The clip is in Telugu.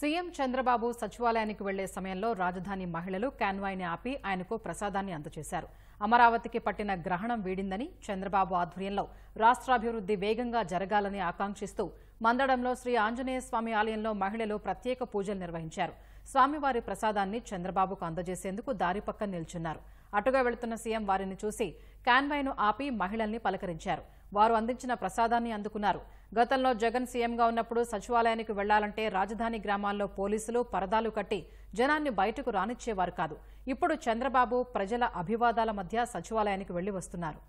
సీఎం చంద్రబాబు సచివాలయానికి వెళ్లే సమయంలో రాజధాని మహిళలు కాన్వాయ్ని ఆపి ఆయనకు ప్రసాదాన్ని అందజేశారు అమరావతికి పట్టిన గ్రహణం వీడిందని చంద్రబాబు ఆధ్వర్యంలో రాష్ట్రాభివృద్ది వేగంగా జరగాలని ఆకాంక్షిస్తూ మందడంలో శ్రీ ఆంజనేయ స్వామి ఆలయంలో మహిళలు ప్రత్యేక పూజలు నిర్వహించారు స్వామివారి ప్రసాదాన్ని చంద్రబాబుకు అందజేసేందుకు దారి పక్కన నిల్చున్నారు అటుగా వెళుతున్న సీఎం వారిని చూసి కాన్వాయ్ను ఆపి మహిళల్ని పలకరించారు వారు అందించిన ప్రసాదాన్ని అందుకున్నారు గతంలో జగన్ సీఎంగా ఉన్నప్పుడు సచివాలయానికి వెళ్లాలంటే రాజధాని గ్రామాల్లో పోలీసులు పరదాలు కట్టి జనాన్ని బయటకు రానిచ్చేవారు కాదు ఇప్పుడు చంద్రబాబు ప్రజల అభివాదాల మధ్య సచివాలయానికి వెళ్లి వస్తున్నారు